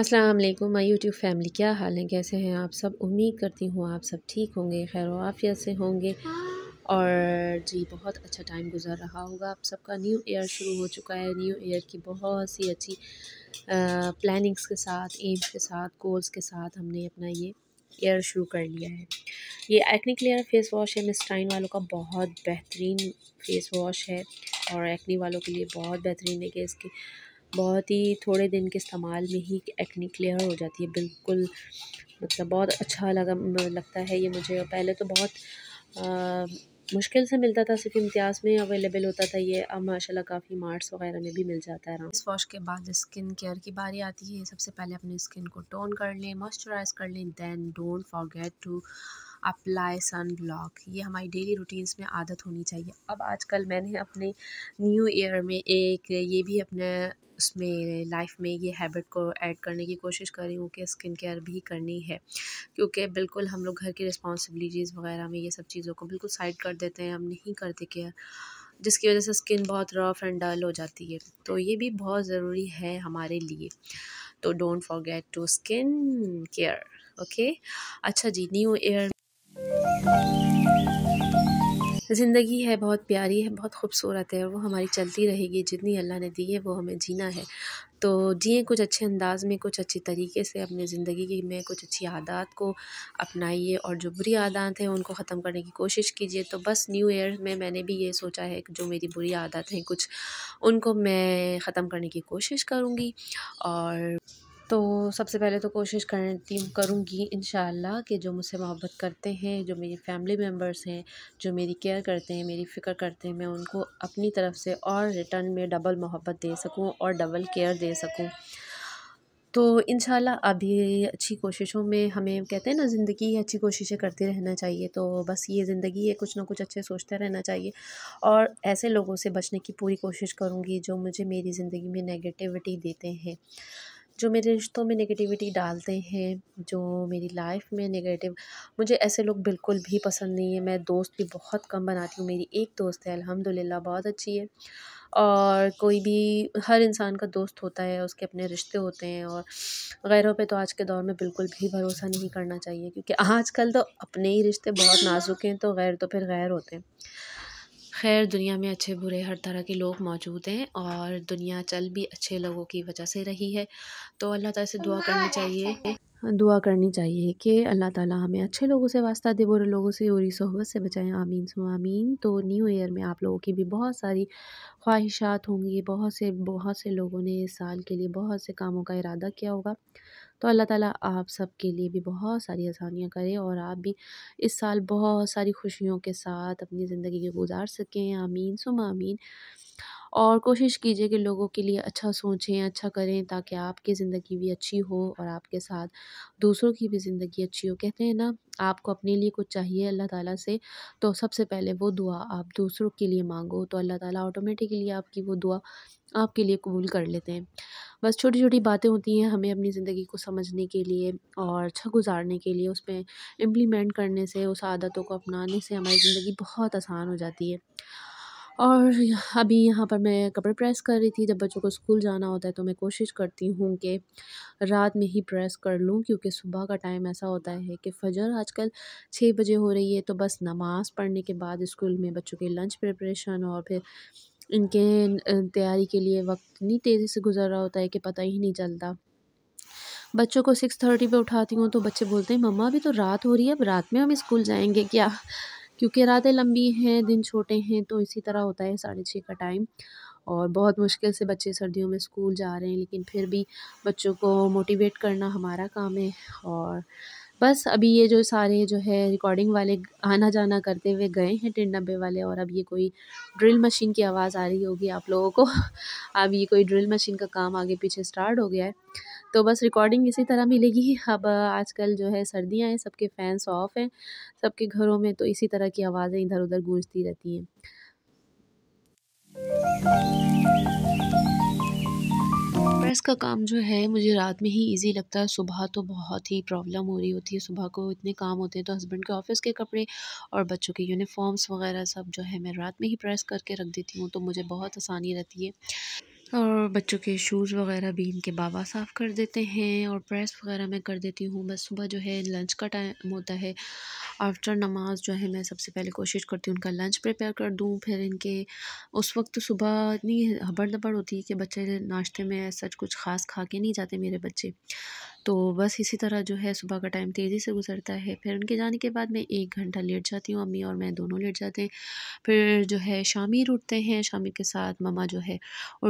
अस्सलाम वालेकुम my YouTube family क्या हाल है कैसे हैं आप सब उम्मीद करती हूँ आप सब ठीक होंगे खैर वाफियत से होंगे और जी बहुत अच्छा टाइम गुजर रहा होगा आप सबका न्यू ईयर शुरू हो चुका है न्यू ईयर की बहुत सी अच्छी प्लानिंग्स के साथ एम्स के साथ गोल्स के साथ हमने अपना ये ईयर शुरू कर लिया है ये एक्नी क्लियर फेस वॉश है मिस्टाइन वालों का बहुत बेहतरीन फेस वॉश है और एक्नी वालों के लिए बहुत बेहतरीन है कि इसकी बहुत ही थोड़े दिन के इस्तेमाल में ही एक्ने क्लियर हो जाती है बिल्कुल मतलब बहुत अच्छा लगा लगता है ये मुझे पहले तो बहुत मुश्किल से मिलता था सिर्फ इम्तियाज़ में अवेलेबल होता था ये अब माशाल्लाह काफ़ी मार्ट्स वगैरह में भी मिल जाता है फेस वॉश के बाद स्किन केयर की बारी आती है सबसे पहले अपने स्किन को टोन कर लें मॉइस्चराइज कर लें then don't forget to apply sun block ये हमारी डेली रूटीन्स में आदत होनी चाहिए अब आजकल मैंने अपने न्यू ईयर में एक ये भी अपने उसमें लाइफ में ये हैबिट को ऐड करने की कोशिश कर रही हूँ कि स्किन केयर भी करनी है क्योंकि बिल्कुल हम लोग घर की रिस्पॉन्सिबिलिटीज़ वगैरह में ये सब चीज़ों को बिल्कुल साइड कर देते हैं हम नहीं करते केयर जिसकी वजह से स्किन बहुत रफ एंड डल हो जाती है तो ये भी बहुत ज़रूरी है हमारे लिए तो don't forget to skin care okay अच्छा जी न्यू ईयर ज़िंदगी है बहुत प्यारी है बहुत खूबसूरत है और वो हमारी चलती रहेगी जितनी अल्लाह ने दी है वो हमें जीना है तो जिए कुछ अच्छे अंदाज़ में कुछ अच्छे तरीके से अपने ज़िंदगी की में कुछ अच्छी आदत को अपनाइए और जो बुरी आदत हैं उनको ख़त्म करने की कोशिश कीजिए तो बस न्यू ईयर में मैंने भी ये सोचा है कि जो मेरी बुरी आदत हैं कुछ उनको मैं ख़त्म करने की कोशिश करूँगी और तो सबसे पहले तो कोशिश करती करूँगी इन कि जो मुझसे मोहब्बत करते हैं जो मेरी फैमिली मेम्बर्स हैं जो मेरी केयर करते हैं मेरी फ़िक्र करते हैं मैं उनको अपनी तरफ से और रिटर्न में डबल मोहब्बत दे सकूँ और डबल केयर दे सकूँ तो इन अभी अच्छी कोशिशों में हमें कहते हैं ना ज़िंदगी अच्छी कोशिशें करते रहना चाहिए तो बस ये ज़िंदगी है कुछ ना कुछ अच्छे सोचते रहना चाहिए और ऐसे लोगों से बचने की पूरी कोशिश करूँगी जो मुझे मेरी ज़िंदगी में नेगेटिविटी देते हैं जो मेरे रिश्तों में नेगेटिविटी डालते हैं जो मेरी लाइफ में नेगेटिव मुझे ऐसे लोग बिल्कुल भी पसंद नहीं है मैं दोस्त भी बहुत कम बनाती हूँ मेरी एक दोस्त है अल्हम्दुलिल्लाह बहुत अच्छी है और कोई भी हर इंसान का दोस्त होता है उसके अपने रिश्ते होते हैं और गैरों पे तो आज के दौर में बिल्कुल भी भरोसा नहीं करना चाहिए क्योंकि आजकल तो अपने ही रिश्ते बहुत नाजुक हैं तो गैर तो फिर गैर होते हैं खैर दुनिया में अच्छे बुरे हर तरह के लोग मौजूद हैं और दुनिया चल भी अच्छे लोगों की वजह से रही है तो अल्लाह ताला से दुआ करनी चाहिए दुआ करनी चाहिए कि अल्लाह ताला हमें अच्छे लोगों से वास्ता दे बुरे लोगों से बुरी सहबत से बचाएं आमीन सो आमीन तो न्यू ईयर में आप लोगों की भी बहुत सारी ख्वाहिशात होंगी बहुत से बहुत से लोगों ने इस साल के लिए बहुत से कामों का इरादा किया होगा तो अल्लाह ताला आप सब के लिए भी बहुत सारी आसानियाँ करें और आप भी इस साल बहुत सारी खुशियों के साथ अपनी ज़िंदगी के गुजार सकें आमीन सुमीन और कोशिश कीजिए कि लोगों के लिए अच्छा सोचें अच्छा करें ताकि आपकी ज़िंदगी भी अच्छी हो और आपके साथ दूसरों की भी ज़िंदगी अच्छी हो कहते हैं ना आपको अपने लिए कुछ चाहिए अल्लाह ताला से तो सबसे पहले वो दुआ आप दूसरों के लिए मांगो तो अल्लाह ताला ऑटोमेटिकली आपकी वो दुआ आपके लिए कबूल कर लेते हैं बस छोटी छोटी बातें होती हैं हमें अपनी ज़िंदगी को समझने के लिए और अच्छा गुजारने के लिए उसमें इम्प्लीमेंट करने से उस आदतों को अपनाने से हमारी ज़िंदगी बहुत आसान हो जाती है और अभी यहाँ पर मैं कपड़े प्रेस कर रही थी जब बच्चों को स्कूल जाना होता है तो मैं कोशिश करती हूँ कि रात में ही प्रेस कर लूँ क्योंकि सुबह का टाइम ऐसा होता है कि फजर आजकल छः बजे हो रही है तो बस नमाज़ पढ़ने के बाद स्कूल में बच्चों के लंच प्रिपरेशन और फिर इनके तैयारी के लिए वक्त इतनी तेज़ी से गुजर रहा होता है कि पता ही नहीं चलता बच्चों को सिक्स थर्टी उठाती हूँ तो बच्चे बोलते हैं मम्मा अभी तो रात हो रही है अब रात में हम स्कूल जाएँगे क्या क्योंकि रातें लंबी हैं दिन छोटे हैं तो इसी तरह होता है साढ़े छः का टाइम और बहुत मुश्किल से बच्चे सर्दियों में स्कूल जा रहे हैं लेकिन फिर भी बच्चों को मोटिवेट करना हमारा काम है और बस अभी ये जो सारे जो है रिकॉर्डिंग वाले आना जाना करते हुए गए हैं टिन डब्बे वाले और अब ये कोई ड्रिल मशीन की आवाज़ आ रही होगी आप लोगों को अब ये कोई ड्रिल मशीन का काम आगे पीछे स्टार्ट हो गया है तो बस रिकॉर्डिंग इसी तरह मिलेगी अब आजकल जो है सर्दियाँ हैं सबके फैंस ऑफ हैं सबके घरों में तो इसी तरह की आवाज़ें इधर उधर गूंजती रहती हैं प्रेस का काम जो है मुझे रात में ही इजी लगता है सुबह तो बहुत ही प्रॉब्लम हो रही होती है सुबह को इतने काम होते हैं तो हस्बैंड के ऑफ़िस के कपड़े और बच्चों के यूनिफॉर्म्स वगैरह सब जो है मैं रात में ही प्रेस करके रख देती हूँ तो मुझे बहुत आसानी रहती है और बच्चों के शूज़ वगैरह भी इनके बाबा साफ़ कर देते हैं और प्रेस वगैरह मैं कर देती हूँ बस सुबह जो है लंच का टाइम होता है आफ्टर नमाज जो है मैं सबसे पहले कोशिश करती हूँ उनका लंच प्रिपेयर कर दूँ फिर इनके उस वक्त सुबह इतनी हबड़ दबड़ होती है कि बच्चे नाश्ते में सच कुछ ख़ास खा के नहीं जाते मेरे बच्चे तो बस इसी तरह जो है सुबह का टाइम तेज़ी से गुजरता है फिर उनके जाने के बाद मैं एक घंटा लेट जाती हूँ अम्मी और मैं दोनों लेट जाते हैं फिर जो है शामी उठते हैं शामी के साथ ममा जो है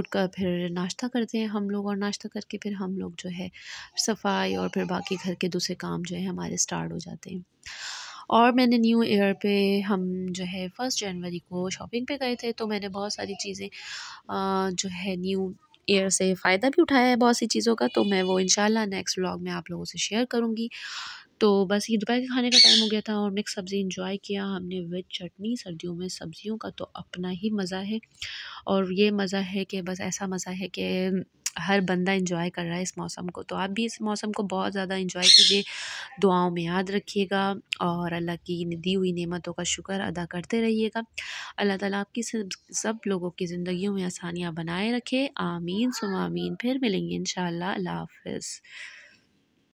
उठकर फिर नाश्ता करते हैं हम लोग और नाश्ता करके फिर हम लोग जो है सफाई और फिर बाकी घर के दूसरे काम जो है हमारे स्टार्ट हो जाते हैं और मैंने न्यू ईयर पे हम जो है फ़र्स्ट जनवरी को शॉपिंग पे गए थे तो मैंने बहुत सारी चीज़ें जो है न्यू एयर से फ़ायदा भी उठाया है बहुत सी चीज़ों का तो मैं वो इन नेक्स्ट व्लॉग में आप लोगों से शेयर करूँगी तो बस ये दोपहर के खाने का टाइम हो गया था और मिक्स सब्ज़ी इंजॉय किया हमने वेज चटनी सर्दियों में सब्ज़ियों का तो अपना ही मज़ा है और ये मज़ा है कि बस ऐसा मज़ा है कि हर बंदा इंजॉय कर रहा है इस मौसम को तो आप भी इस मौसम को बहुत ज़्यादा इंजॉय कीजिए दुआओं में याद रखिएगा और अल्लाह की दी हुई नेमतों का शुक्र अदा करते रहिएगा अल्लाह ताला आपकी सब, सब लोगों की ज़िंदगियों में आसानियाँ बनाए रखे आमीन सुम आमीन फिर मिलेंगे इन अल्लाह हाफ